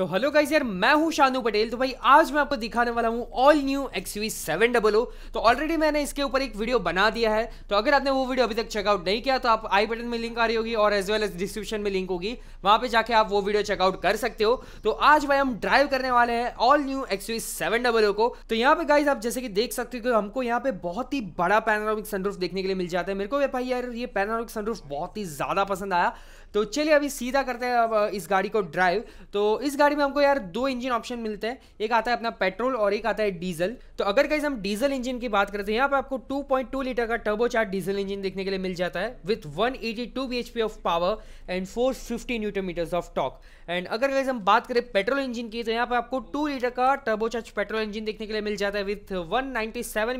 तो hello guys यार मैं हूं शानू पटेल तो भाई आज मैं आपको दिखाने वाला हूं all new U seven double O तो ऑलरेडी मैंने इसके ऊपर एक वीडियो बना दिया है तो अगर आपने वो वीडियो अभी तक चेकआउट नहीं किया तो आप आई बटन में लिंक आ रही होगी और एज वेल एज डिस्क्रिप्शन में लिंक होगी वहां पर जाके आप वो वीडियो चेकआउट कर सकते हो तो आज भाई हम ड्राइव करने वाले हैं all new X U seven double O को तो यहाँ पे गाइज आप जैसे कि देख सकते हो हमको यहाँ पे बहुत ही बड़ा पैनारोमिक सनरूफ देखने के लिए मिल जाता है मेरे को भाई यार ये पैनारोमिक सनरूफ बहुत ही ज्यादा पसंद आया तो चलिए अभी सीधा करते हैं अब इस गाड़ी को ड्राइव तो इस गाड़ी में हमको यार दो इंजन ऑप्शन मिलते हैं एक आता है अपना पेट्रोल और एक आता है डीजल तो अगर कहीं हम डीजल इंजन की बात करते हैं तो यहाँ पर आपको 2.2 लीटर का टर्बो चार डीजल इंजन देखने के लिए मिल जाता है with 182 eighty of power and four newton metres of torque and अगर कहीं हम बात करें पेट्रोल इंजन की तो यहाँ पर आपको टू लीटर का टर्बो चार्ज पेट्रोल इंजन देखने के लिए मिल जाता है with one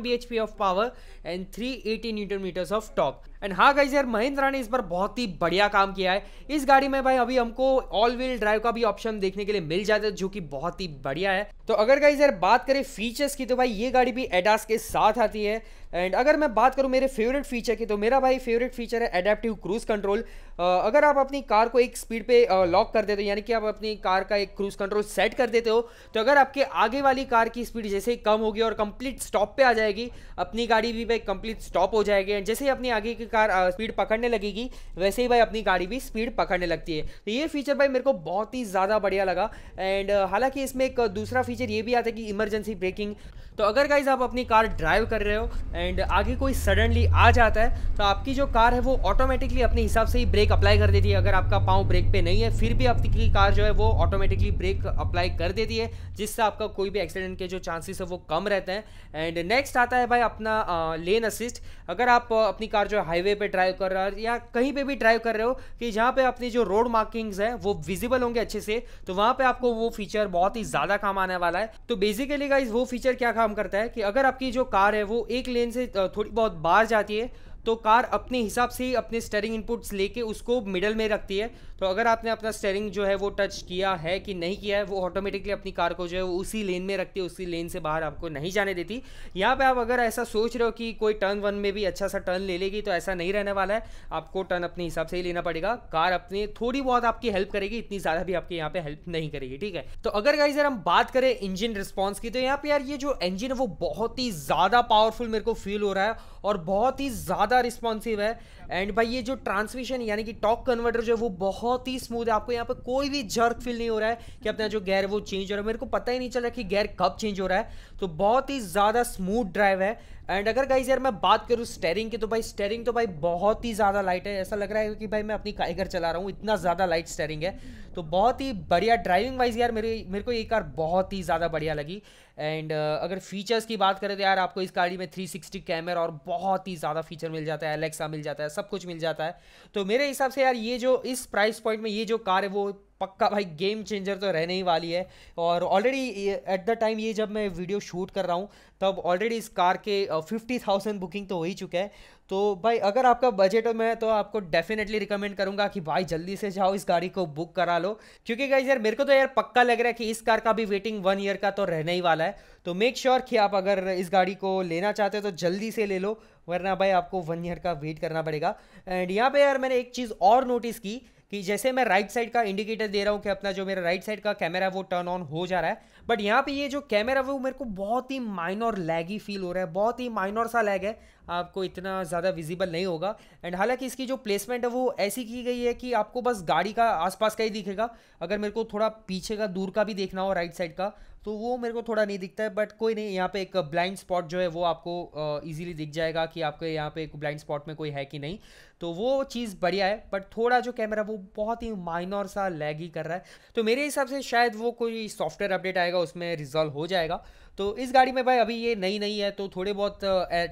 bhp of power and three newton metres of torque and हाँ गाइज यार महिंद्रा ने इस बार बहुत ही बढ़िया काम किया है इस गाड़ी में भाई अभी हमको ऑल व्हील ड्राइव का भी ऑप्शन देखने के लिए मिल जाता है जो कि बहुत ही बढ़िया है तो अगर गाइज यार बात करें फीचर्स की तो भाई ये गाड़ी भी एडास के साथ आती है एंड अगर मैं बात करूँ मेरे फेवरेट फीचर की तो मेरा भाई फेवरेट फीचर है एडेप्टिव क्रूज़ कंट्रोल अगर आप अपनी कार को एक स्पीड पे लॉक कर देते हो यानी कि आप अपनी कार का एक क्रूज़ कंट्रोल सेट कर देते हो तो अगर आपके आगे वाली कार की स्पीड जैसे ही कम होगी और कंप्लीट स्टॉप पे आ जाएगी अपनी गाड़ी भी भाई कंप्लीट स्टॉप हो जाएगी एंड जैसे ही अपनी आगे की कार स्पीड पकड़ने लगेगी वैसे ही भाई अपनी गाड़ी भी स्पीड पकड़ने लगती है तो ये फीचर भाई मेरे को बहुत ही ज़्यादा बढ़िया लगा एंड हालांकि इसमें एक दूसरा फीचर ये भी आता है कि इमरजेंसी ब्रेकिंग तो अगर गाइज आप अपनी कार ड्राइव कर रहे हो एंड आगे कोई सडनली आ जाता है तो आपकी जो कार है वो ऑटोमेटिकली अपने हिसाब से ही ब्रेक अप्लाई कर देती है अगर आपका पाँव ब्रेक पे नहीं है फिर भी आपकी कार जो है वो ऑटोमेटिकली ब्रेक अप्लाई कर देती है जिससे आपका कोई भी एक्सीडेंट के जो चांसेस है वो कम रहते हैं एंड नेक्स्ट आता है भाई अपना आ, लेन असिस्ट अगर आप अपनी कार जो है हाईवे पर ड्राइव कर रहे हो या कहीं पर भी ड्राइव कर रहे हो कि जहाँ पर अपनी जो रोड मार्किंग्स है वो विजिबल होंगे अच्छे से तो वहाँ पर आपको वो फीचर बहुत ही ज़्यादा काम आने वाला है तो बेसिकली का वो फीचर क्या काम करता है कि अगर आपकी जो कार है वो एक लेन से थोड़ी बहुत बाहर जाती है तो कार अपने हिसाब से ही अपने स्टेरिंग इनपुट्स लेके उसको मिडल में रखती है तो अगर आपने अपना स्टेरिंग जो है वो टच किया है कि नहीं किया है वो ऑटोमेटिकली अपनी कार को जो है वो उसी लेन में रखती है उसी लेन से बाहर आपको नहीं जाने देती यहाँ पर आप अगर ऐसा सोच रहे हो कि कोई टर्न वन में भी अच्छा सा टर्न ले लेगी तो ऐसा नहीं रहने वाला है आपको टर्न अपने हिसाब से ही लेना पड़ेगा कार अपने थोड़ी बहुत आपकी हेल्प करेगी इतनी ज़्यादा भी आपके यहाँ पर हेल्प नहीं करेगी ठीक है तो अगर गाइज हम बात करें इंजन रिस्पॉन्स की तो यहाँ पर यार ये जो इंजन है वो बहुत ही ज़्यादा पावरफुल मेरे को फील हो रहा है और बहुत ही ज़्यादा ज़्यादा रिस्पॉन्सिव है एंड भाई ये जो ट्रांसमिशन यानी कि टॉक कन्वर्टर जो है वो बहुत ही स्मूथ है आपको यहाँ पर कोई भी जर्क फील नहीं हो रहा है कि अपना जो गेयर वो चेंज हो रहा है मेरे को पता ही नहीं चल रहा कि गेयर कब चेंज हो रहा है तो बहुत ही ज़्यादा स्मूथ ड्राइव है एंड अगर गाइज यार मैं बात करूँ स्टेयरिंग की तो भाई स्टेयरिंग तो भाई बहुत ही ज़्यादा लाइट है ऐसा लग रहा है कि भाई मैं अपनी काइगर चला रहा हूँ इतना ज़्यादा लाइट स्टेयरिंग है तो बहुत ही बढ़िया ड्राइविंग वाइज यार मेरे मेरे को ये कार बहुत ही ज़्यादा बढ़िया लगी एंड uh, अगर फीचर्स की बात करें तो यार आपको इस गाड़ी में 360 कैमरा और बहुत ही ज़्यादा फीचर मिल मिल जाता है एलेक्सा मिल जाता है सब कुछ मिल जाता है तो मेरे हिसाब से यार ये जो इस प्राइस पॉइंट में ये जो कार है वो पक्का भाई गेम चेंजर तो रहने ही वाली है और ऑलरेडी एट द टाइम ये जब मैं वीडियो शूट कर रहा हूँ तब ऑलरेडी इस कार के फिफ्टी थाउजेंड बुकिंग तो हो ही चुका है तो भाई अगर आपका बजट में तो आपको डेफिनेटली रिकमेंड करूंगा कि भाई जल्दी से जाओ इस गाड़ी को बुक करा लो क्योंकि गाइज यार मेरे को तो यार पक्का लग रहा है कि इस कार का भी वेटिंग वन ईयर का तो रहने ही वाला है तो मेक श्योर sure कि आप अगर इस गाड़ी को लेना चाहते हो तो जल्दी से ले लो वरना भाई आपको वन ईयर का वेट करना पड़ेगा एंड यहाँ पर यार मैंने एक चीज़ और नोटिस की कि जैसे मैं राइट साइड का इंडिकेटर दे रहा हूँ कि अपना जो मेरा राइट साइड का कैमरा है वो टर्न ऑन हो जा रहा है बट यहाँ पे ये जो कैमरा वो मेरे को बहुत ही माइनर लैगी फील हो रहा है बहुत ही माइनर सा लैग है आपको इतना ज़्यादा विजिबल नहीं होगा एंड हालांकि इसकी जो प्लेसमेंट है वो ऐसी की गई है कि आपको बस गाड़ी का आसपास का ही दिखेगा अगर मेरे को थोड़ा पीछे का दूर का भी देखना हो राइट साइड का तो वो मेरे को थोड़ा नहीं दिखता है बट कोई नहीं यहाँ पे एक ब्लाइंड स्पॉट जो है वो आपको ईजिली दिख जाएगा कि आपके यहाँ पे एक ब्लाइंड स्पॉट में कोई है कि नहीं तो वो चीज़ बढ़िया है बट थोड़ा जो कैमरा वो बहुत ही माइनर सा लैग ही कर रहा है तो मेरे हिसाब से शायद वो कोई सॉफ्टवेयर अपडेट आएगा उसमें रिजॉल्व हो जाएगा तो इस गाड़ी में भाई अभी ये नई नई है तो थोड़े बहुत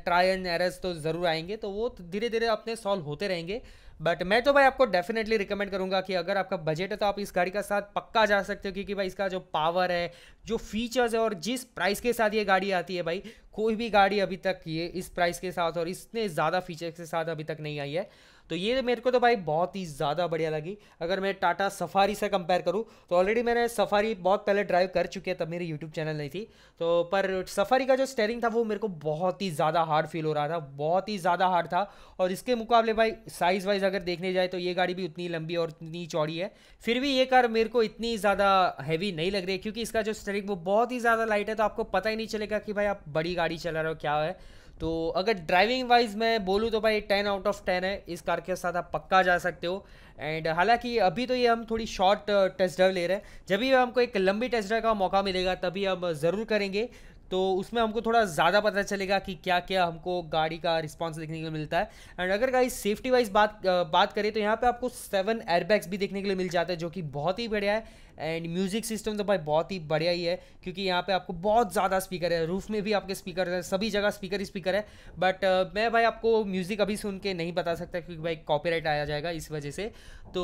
ट्राई एंड एरर्स तो ज़रूर आएंगे तो वो तो धीरे धीरे अपने सॉल्व होते रहेंगे बट मैं तो भाई आपको डेफिनेटली रिकमेंड करूंगा कि अगर आपका बजट है तो आप इस गाड़ी का साथ पक्का जा सकते हो क्योंकि भाई इसका जो पावर है जो फीचर्स है और जिस प्राइस के साथ ये गाड़ी आती है भाई कोई भी गाड़ी अभी तक ये इस प्राइस के साथ और इतने ज़्यादा फीचर्स के साथ अभी तक नहीं आई है तो ये मेरे को तो भाई बहुत ही ज़्यादा बढ़िया लगी अगर मैं टाटा सफारी से कंपेयर करूँ तो ऑलरेडी मैंने सफारी बहुत पहले ड्राइव कर चुके हैं तब मेरी यूट्यूब चैनल नहीं थी तो पर सफारी का जो स्टेयरिंग था वो मेरे को बहुत ही ज़्यादा हार्ड फील हो रहा था बहुत ही ज़्यादा हार्ड था और इसके मुकाबले भाई साइज़ वाइज अगर देखने जाए तो ये गाड़ी भी उतनी लंबी और उतनी चौड़ी है फिर भी ये कार मेरे को इतनी ज़्यादा हैवी नहीं लग रही क्योंकि इसका जो स्टेयरिंग वो बहुत ही ज़्यादा लाइट है तो आपको पता ही नहीं चलेगा कि भाई आप बड़ी गाड़ी गाड़ी चला रहे हो क्या है तो अगर ड्राइविंग वाइज मैं बोलूँ तो भाई टेन आउट ऑफ टेन है इस कार के साथ आप पक्का जा सकते हो एंड हालांकि अभी तो ये हम थोड़ी शॉर्ट टेस्ट ड्राइव ले रहे हैं जब भी हमको एक लंबी टेस्ट ड्राइव का मौका मिलेगा तभी हम ज़रूर करेंगे तो उसमें हमको थोड़ा ज़्यादा पता चलेगा कि क्या क्या हमको गाड़ी का रिस्पॉन्स देखने के लिए मिलता है एंड अगर गाइस सेफ्टी वाइज बात बात करें तो यहाँ पे आपको सेवन एयरबैग्स भी देखने के लिए मिल जाता है जो कि बहुत ही बढ़िया है एंड म्यूज़िक सिस्टम तो भाई बहुत ही बढ़िया ही है क्योंकि यहाँ पे आपको बहुत ज़्यादा स्पीकर है रूफ में भी आपके स्पीकर हैं सभी जगह स्पीकर ही स्पीकर है बट uh, मैं भाई आपको म्यूज़िक अभी सुन के नहीं बता सकता क्योंकि भाई कॉपीराइट आया जाएगा इस वजह से तो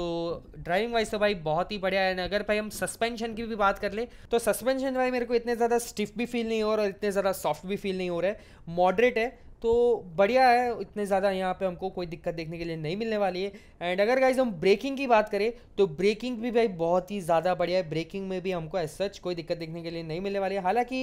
ड्राइविंग वाइज तो भाई बहुत ही बढ़िया है एंड अगर भाई हम सस्पेंशन की भी बात कर ले तो सस्पेंशन भाई मेरे को इतने ज़्यादा स्टिफ भी फील नहीं हो और इतने ज़्यादा सॉफ्ट भी फील नहीं हो रहे मॉडरेट है तो बढ़िया है इतने ज़्यादा यहाँ पे हमको कोई दिक्कत देखने के लिए नहीं मिलने वाली है एंड अगर गाइज हम ब्रेकिंग की बात करें तो ब्रेकिंग भी भाई बहुत ही ज़्यादा बढ़िया है ब्रेकिंग में भी हमको एज सच कोई दिक्कत देखने के लिए नहीं मिलने वाली है हालांकि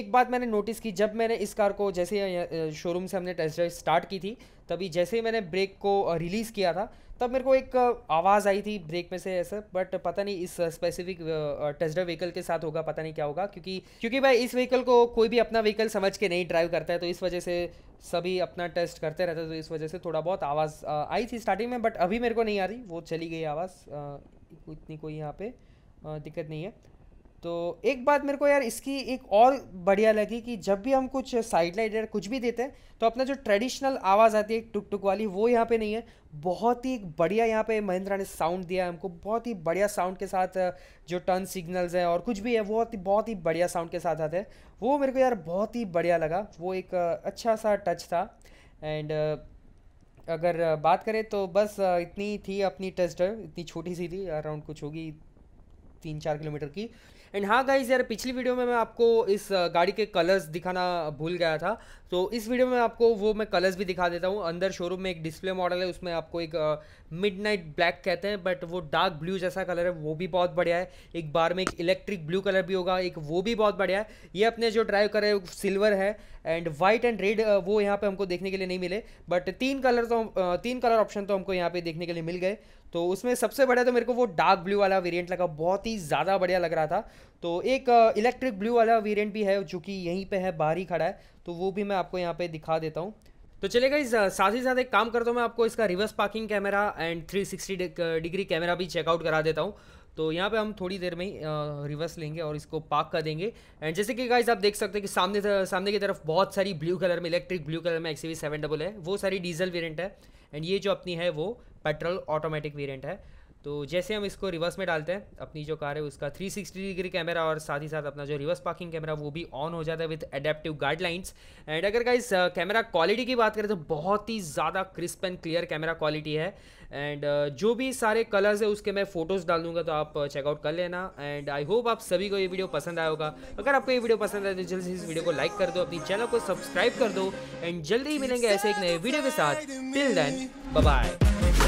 एक बात मैंने नोटिस की जब मैंने इस कार को जैसे शोरूम से हमने टेस्ट ड्राइव स्टार्ट की थी तभी जैसे ही मैंने ब्रेक को रिलीज़ किया था तब मेरे को एक आवाज़ आई थी ब्रेक में से ऐसा बट पता नहीं इस स्पेसिफिक टेस्टर व्हीकल के साथ होगा पता नहीं क्या होगा क्योंकि क्योंकि भाई इस व्हीकल को कोई भी अपना व्हीकल समझ के नहीं ड्राइव करता है तो इस वजह से सभी अपना टेस्ट करते रहते तो इस वजह से थोड़ा बहुत आवाज़ आई थी स्टार्टिंग में बट अभी मेरे को नहीं आ रही वो चली गई आवाज़ इतनी कोई यहाँ पर दिक्कत नहीं है तो एक बात मेरे को यार इसकी एक और बढ़िया लगी कि जब भी हम कुछ साइड लाइट या कुछ भी देते हैं तो अपना जो ट्रेडिशनल आवाज़ आती है टुक टुक वाली वो यहाँ पे नहीं है बहुत ही बढ़िया यहाँ पे महिंद्रा ने साउंड दिया है हमको बहुत ही बढ़िया साउंड के साथ जो टर्न सिग्नल्स हैं और कुछ भी है बहुत ही बहुत ही बढ़िया साउंड के साथ आते हैं वो मेरे को यार बहुत ही बढ़िया लगा वो एक अच्छा सा टच था एंड अगर बात करें तो बस इतनी थी अपनी टेस्ट इतनी छोटी सी थी अराउंड कुछ होगी तीन चार किलोमीटर की एंड हाँ गाइज यार पिछली वीडियो में मैं आपको इस गाड़ी के कलर्स दिखाना भूल गया था तो इस वीडियो में आपको वो मैं कलर्स भी दिखा देता हूँ अंदर शोरूम में एक डिस्प्ले मॉडल है उसमें आपको एक मिड नाइट ब्लैक कहते हैं बट वो डार्क ब्लू जैसा कलर है वो भी बहुत बढ़िया है एक बार में एक इलेक्ट्रिक ब्लू कलर भी होगा एक वो भी बहुत बढ़िया है ये अपने जो ड्राइव करे रहे सिल्वर है एंड वाइट एंड रेड वो यहाँ पर हमको देखने के लिए नहीं मिले बट तीन कलर तो तीन कलर ऑप्शन तो हमको यहाँ पर देखने के लिए मिल गए तो उसमें सबसे बढ़िया तो मेरे को वो डार्क ब्लू वाला वेरिएंट लगा बहुत ही ज़्यादा बढ़िया लग रहा था तो एक इलेक्ट्रिक ब्लू वाला वेरिएंट भी है जो कि यहीं पे है बाहर ही खड़ा है तो वो भी मैं आपको यहाँ पे दिखा देता हूँ तो चलेगा इस साथ ही साथ एक काम करता हूँ मैं आपको इसका reverse parking camera and 360 degree camera भी चेकआउट करा देता हूँ तो यहाँ पे हम थोड़ी देर में ही रिवर्स लेंगे और इसको पार्क कर देंगे एंड जैसे कि गाइज आप देख सकते हैं कि सामने सामने की तरफ बहुत सारी ब्लू कलर में इलेक्ट्रिक ब्लू कलर में एक्स वी सेवन डबल है वो सारी डीजल वेरियंट है एंड ये जो अपनी है वो पेट्रोल ऑटोमेटिक वेरियंट है तो जैसे हम इसको रिवर्स में डालते हैं अपनी जो कार है उसका 360 डिग्री कैमरा और साथ ही साथ अपना जो रिवर्स पार्किंग कैमरा वो भी ऑन हो जाता है विथ एडेप्टिव गाइडलाइंस एंड अगर का इस कैमरा क्वालिटी की बात करें तो बहुत ही ज़्यादा crisp and clear camera quality है एंड uh, जो भी सारे कलर्स है उसके मैं फोटोज़ डाल दूंगा तो आप चेकआउट uh, कर लेना एंड आई होप आप सभी को ये वीडियो पसंद आया होगा अगर आपको ये वीडियो पसंद आए तो जल्द से इस वीडियो को लाइक कर दो अपनी चैनल को सब्सक्राइब कर दो एंड जल्दी ही मिलेंगे ऐसे एक नए वीडियो के साथ टिल देन बाय